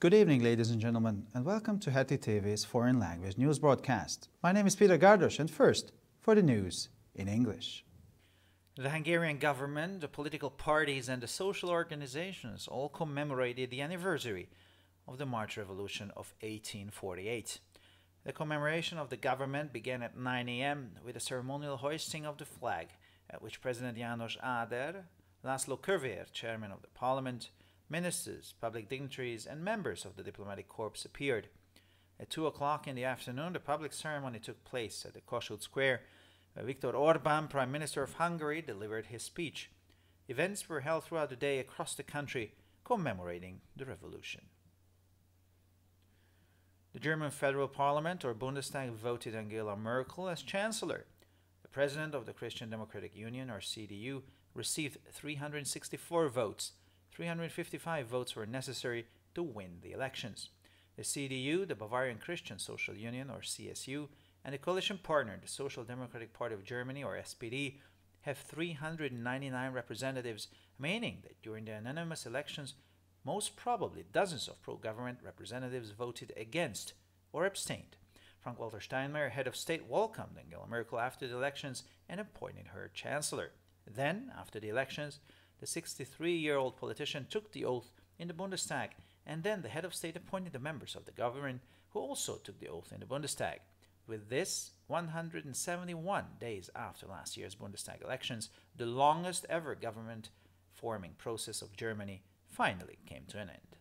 Good evening, ladies and gentlemen, and welcome to Heti TV's Foreign Language News Broadcast. My name is Peter Gardosh, and first, for the news in English. The Hungarian government, the political parties, and the social organizations all commemorated the anniversary of the March Revolution of 1848. The commemoration of the government began at 9 a.m. with a ceremonial hoisting of the flag, at which President Janos Ader, Laszlo Kövér, chairman of the parliament, Ministers, public dignitaries, and members of the diplomatic corps appeared. At 2 o'clock in the afternoon, the public ceremony took place at the Kossuth Square, where Viktor Orban, Prime Minister of Hungary, delivered his speech. Events were held throughout the day across the country commemorating the revolution. The German Federal Parliament, or Bundestag, voted Angela Merkel as Chancellor. The President of the Christian Democratic Union, or CDU, received 364 votes, 355 votes were necessary to win the elections. The CDU, the Bavarian Christian Social Union, or CSU, and the coalition partner, the Social Democratic Party of Germany, or SPD, have 399 representatives, meaning that during the anonymous elections, most probably dozens of pro government representatives voted against or abstained. Frank Walter Steinmeier, head of state, welcomed Angela Merkel after the elections and appointed her chancellor. Then, after the elections, the 63 year old politician took the oath in the Bundestag, and then the head of state appointed the members of the government who also took the oath in the Bundestag. With this, 171 days after last year's Bundestag elections, the longest ever government forming process of Germany finally came to an end.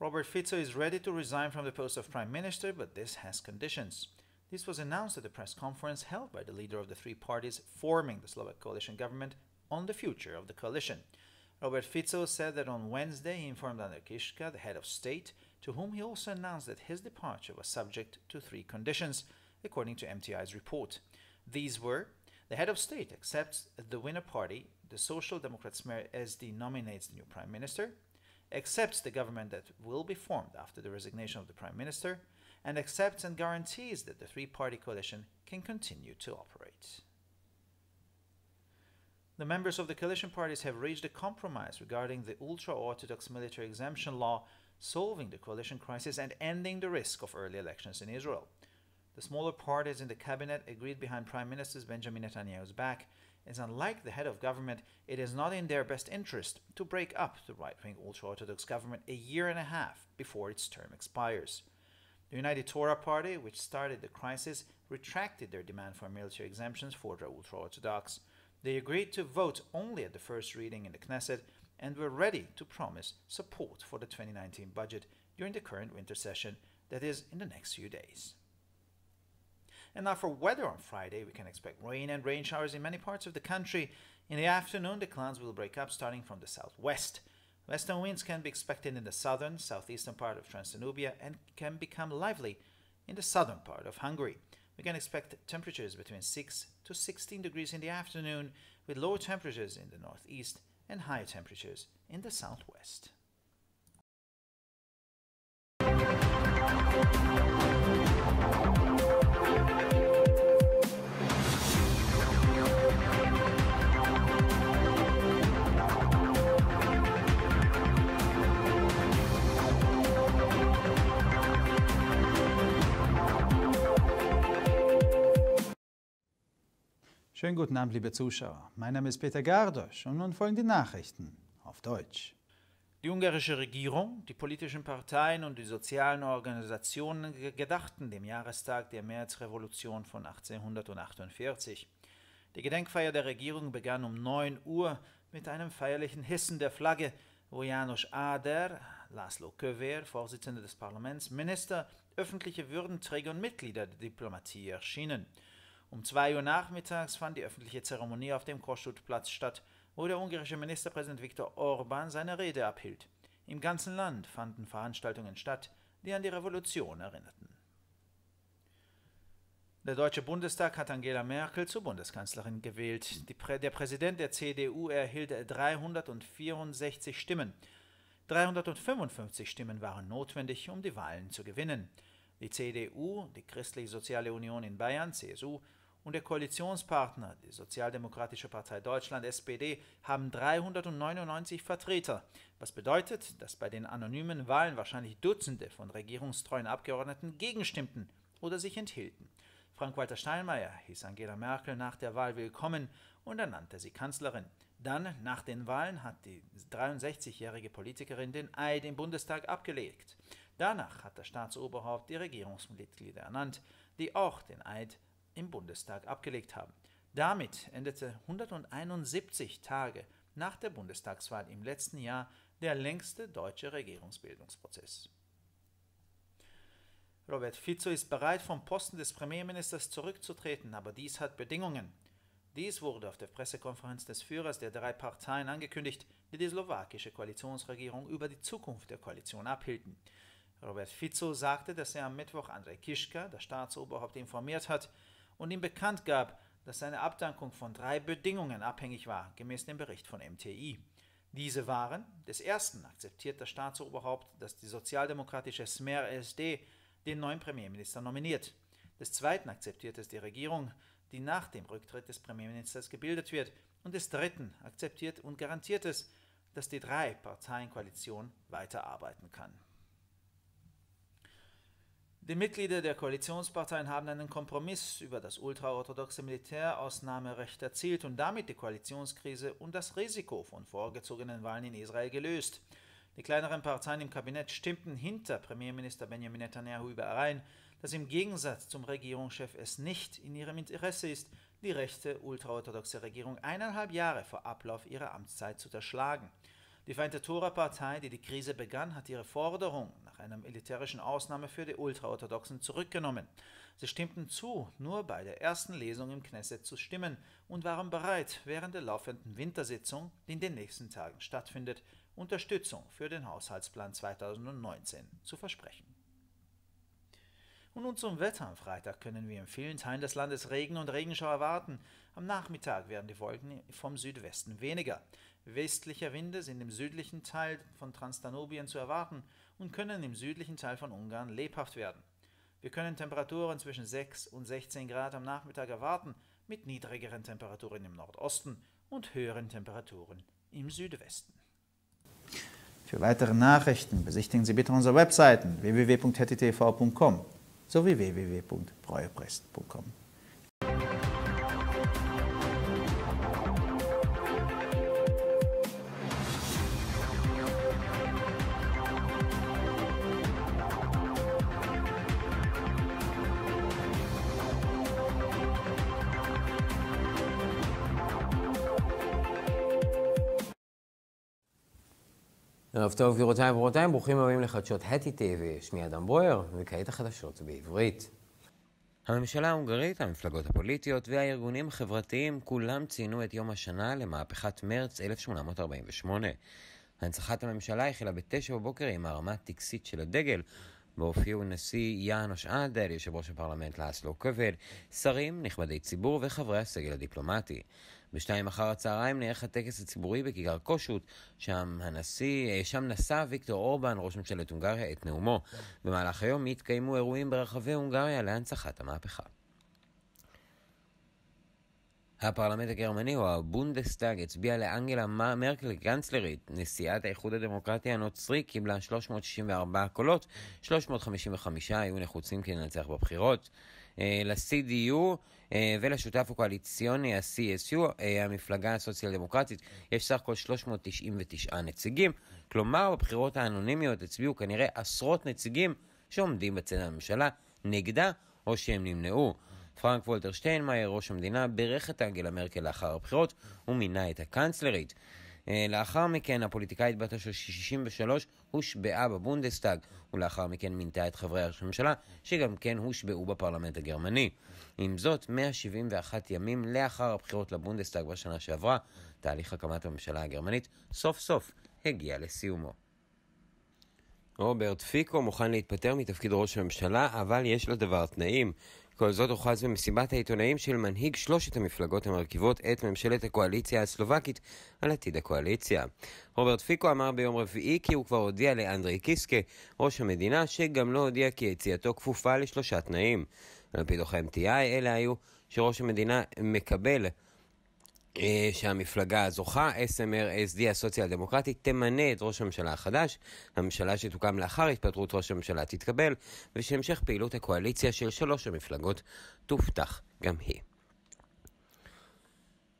Robert Fico is ready to resign from the post of Prime Minister, but this has conditions. This was announced at a press conference held by the leader of the three parties forming the Slovak coalition government on the future of the coalition. Robert Fico said that on Wednesday he informed Andrei Kishka, the head of state, to whom he also announced that his departure was subject to three conditions, according to MTI's report. These were the head of state accepts the winner party, the Social Democrats Mayor SD nominates the new prime minister, accepts the government that will be formed after the resignation of the prime minister, and accepts and guarantees that the three party coalition can continue to operate. The members of the coalition parties have reached a compromise regarding the ultra Orthodox military exemption law, solving the coalition crisis and ending the risk of early elections in Israel. The smaller parties in the cabinet agreed behind Prime Minister Benjamin Netanyahu's back, as unlike the head of government, it is not in their best interest to break up the right wing ultra Orthodox government a year and a half before its term expires. The United Torah Party, which started the crisis, retracted their demand for military exemptions for the ultra Orthodox. They agreed to vote only at the first reading in the Knesset and were ready to promise support for the 2019 budget during the current winter session, that is, in the next few days. And now for weather on Friday, we can expect rain and rain showers in many parts of the country. In the afternoon, the clouds will break up starting from the southwest. Western winds can be expected in the southern, southeastern part of Transdanubia and can become lively in the southern part of Hungary. We can expect temperatures between 6 to 16 degrees in the afternoon, with lower temperatures in the northeast and higher temperatures in the southwest. Schönen guten Abend, liebe Zuschauer. Mein Name ist Peter Gardosch und nun folgen die Nachrichten auf Deutsch. Die ungarische Regierung, die politischen Parteien und die sozialen Organisationen gedachten dem Jahrestag der Märzrevolution von 1848. Die Gedenkfeier der Regierung begann um 9 Uhr mit einem feierlichen Hissen der Flagge, wo Janusz Ader, Laszlo Kövér, Vorsitzender des Parlaments, Minister, öffentliche Würdenträger und Mitglieder der Diplomatie erschienen. Um 2 Uhr nachmittags fand die öffentliche Zeremonie auf dem Kossuth-Platz statt, wo der ungarische Ministerpräsident Viktor Orban seine Rede abhielt. Im ganzen Land fanden Veranstaltungen statt, die an die Revolution erinnerten. Der Deutsche Bundestag hat Angela Merkel zur Bundeskanzlerin gewählt. Prä der Präsident der CDU erhielt 364 Stimmen. 355 Stimmen waren notwendig, um die Wahlen zu gewinnen die CDU, die Christliche Soziale Union in Bayern, CSU, und der Koalitionspartner, die Sozialdemokratische Partei Deutschland, SPD, haben 399 Vertreter, was bedeutet, dass bei den anonymen Wahlen wahrscheinlich Dutzende von regierungstreuen Abgeordneten gegenstimmten oder sich enthielten. Frank-Walter Steinmeier hieß Angela Merkel nach der Wahl willkommen und ernannte sie Kanzlerin. Dann, nach den Wahlen, hat die 63-jährige Politikerin den Eid im Bundestag abgelegt. Danach hat das Staatsoberhaupt die Regierungsmitglieder ernannt, die auch den Eid im Bundestag abgelegt haben. Damit endete 171 Tage nach der Bundestagswahl im letzten Jahr der längste deutsche Regierungsbildungsprozess. Robert Fico ist bereit, vom Posten des Premierministers zurückzutreten, aber dies hat Bedingungen. Dies wurde auf der Pressekonferenz des Führers der drei Parteien angekündigt, die die slowakische Koalitionsregierung über die Zukunft der Koalition abhielten. Robert Fizzo sagte, dass er am Mittwoch André Kischka, das Staatsoberhaupt, informiert hat und ihm bekannt gab, dass seine Abdankung von drei Bedingungen abhängig war, gemäß dem Bericht von MTI. Diese waren, des ersten akzeptiert das Staatsoberhaupt, dass die sozialdemokratische Smer SD den neuen Premierminister nominiert. Des zweiten akzeptiert es die Regierung, die nach dem Rücktritt des Premierministers gebildet wird. Und des dritten akzeptiert und garantiert es, dass die drei Parteien-Koalition weiterarbeiten kann. Die Mitglieder der Koalitionsparteien haben einen Kompromiss über das ultraorthodoxe Militärausnahmerecht erzielt und damit die Koalitionskrise und das Risiko von vorgezogenen Wahlen in Israel gelöst. Die kleineren Parteien im Kabinett stimmten hinter Premierminister Benjamin Netanyahu überein, dass im Gegensatz zum Regierungschef es nicht in ihrem Interesse ist, die rechte ultraorthodoxe Regierung eineinhalb Jahre vor Ablauf ihrer Amtszeit zu zerschlagen. Die Vereinten Tura-Partei, die die Krise begann, hat ihre Forderung nach einer militärischen Ausnahme für die Ultraorthodoxen zurückgenommen. Sie stimmten zu, nur bei der ersten Lesung im Knesset zu stimmen und waren bereit, während der laufenden Wintersitzung, die in den nächsten Tagen stattfindet, Unterstützung für den Haushaltsplan 2019 zu versprechen. Und nun zum Wetter. Am Freitag können wir in vielen Teilen des Landes Regen und Regenschau erwarten. Am Nachmittag werden die Wolken vom Südwesten weniger. Westliche Winde sind im südlichen Teil von Transdanubien zu erwarten und können im südlichen Teil von Ungarn lebhaft werden. Wir können Temperaturen zwischen 6 und 16 Grad am Nachmittag erwarten, mit niedrigeren Temperaturen im Nordosten und höheren Temperaturen im Südwesten. Für weitere Nachrichten besichtigen Sie bitte unsere Webseiten www.httv.com sowie www.breuerpress.com. ערב טוב גבירותיי וברותיי, ברוכים הבאים לחדשות הטי TV, שמי אדם בויאר, וכעת החדשות בעברית. הממשלה ההונגרית, המפלגות הפוליטיות והארגונים החברתיים כולם ציינו את יום השנה למהפכת מרץ 1848. הנצחת הממשלה החלה בתשע בבוקר עם הרמה הטקסית של הדגל, בו הופיעו נשיא יאנוש אדל, יושב ראש הפרלמנט לאסלו קבל, שרים, נכבדי ציבור וחברי הסגל הדיפלומטי. בשתיים אחר הצהריים נערך הטקס הציבורי בכיכר קושוט, שם הנשיא, אה, שם נשא ויקטור אורבן, ראש ממשלת הונגריה, את נאומו. במהלך היום התקיימו אירועים ברחבי הונגריה להנצחת המהפכה. הפרלמנט הגרמני, או הבונדסטאג, הצביע לאנגלה מרקל קנצלרית. נשיאת האיחוד הדמוקרטי הנוצרי קיבלה 364 קולות, 355 היו נחוצים כדי לנצח בבחירות. אה, ל-CDU אה, ולשותף הקואליציוני ה-CSU, אה, המפלגה הסוציאל דמוקרטית, יש סך הכל 399 נציגים, כלומר בבחירות האנונימיות הצביעו כנראה עשרות נציגים שעומדים בצד הממשלה נגדה או שהם נמנעו. פרנק וולטר שטיינמאייר, ראש המדינה, בירך את אנגלה מרקל לאחר הבחירות ומינה את הקאנצלרית. לאחר מכן הפוליטיקאית בת ה-63 הושבעה בבונדסטאג, ולאחר מכן מינתה את חברי ראש הממשלה, שגם כן הושבעו בפרלמנט הגרמני. עם זאת, 171 ימים לאחר הבחירות לבונדסטאג בשנה שעברה, תהליך הקמת הממשלה הגרמנית סוף סוף הגיע לסיומו. רוברט פיקו מוכן להתפטר מתפקיד ראש הממשלה, אבל יש לדבר תנאים. כל זאת הוכרז במסיבת העיתונאים של מנהיג שלושת המפלגות המרכיבות את ממשלת הקואליציה הסלובקית על עתיד הקואליציה. רוברט פיקו אמר ביום רביעי כי הוא כבר הודיע לאנדרי קיסקה, ראש המדינה, שגם לא הודיע כי יציאתו כפופה לשלושה תנאים. על פי דוחי MTI אלה היו שראש המדינה מקבל אה, שהמפלגה הזוכה, SMRSD הסוציאל דמוקרטית, תמנה את ראש הממשלה החדש, הממשלה שתוקם לאחר התפטרות ראש הממשלה תתקבל, ושהמשך פעילות הקואליציה של שלוש המפלגות תובטח גם היא.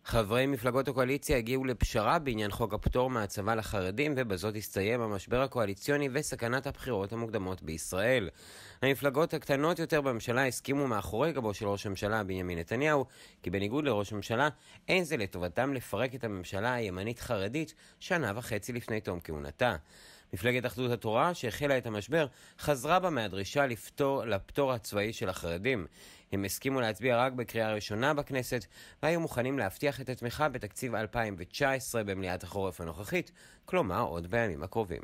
חברי מפלגות הקואליציה הגיעו לפשרה בעניין חוק הפטור מהצבא לחרדים, ובזאת הסתיים המשבר הקואליציוני וסכנת הבחירות המוקדמות בישראל. המפלגות הקטנות יותר בממשלה הסכימו מאחורי גבו של ראש הממשלה בנימין נתניהו, כי בניגוד לראש הממשלה, אין זה לטובתם לפרק את הממשלה הימנית-חרדית שנה וחצי לפני תום כהונתה. מפלגת אחדות התורה, שהחלה את המשבר, חזרה בה מהדרישה לפתור, לפטור הצבאי של החרדים. הם הסכימו להצביע רק בקריאה ראשונה בכנסת, והיו מוכנים להבטיח את התמיכה בתקציב 2019 במליאת החורף הנוכחית, כלומר עוד בימים הקרובים.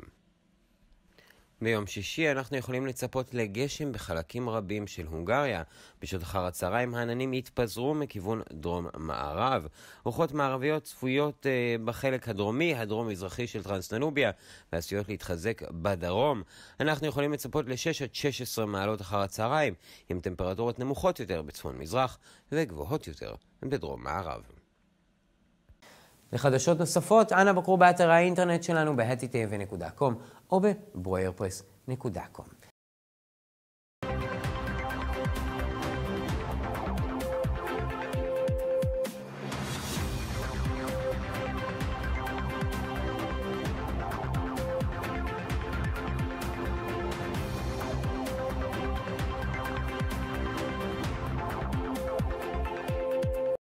ביום שישי אנחנו יכולים לצפות לגשם בחלקים רבים של הונגריה. בשעות אחר הצהריים העננים יתפזרו מכיוון דרום-מערב. רוחות מערביות צפויות אה, בחלק הדרומי, הדרום-מזרחי של טרנסטנוביה, ועשויות להתחזק בדרום. אנחנו יכולים לצפות ל-6 עד 16 מעלות אחר הצהריים, עם טמפרטורות נמוכות יותר בצפון-מזרח וגבוהות יותר בדרום-מערב. לחדשות נוספות, אנא בקרו באתר האינטרנט שלנו ב או בברוירפרס.com.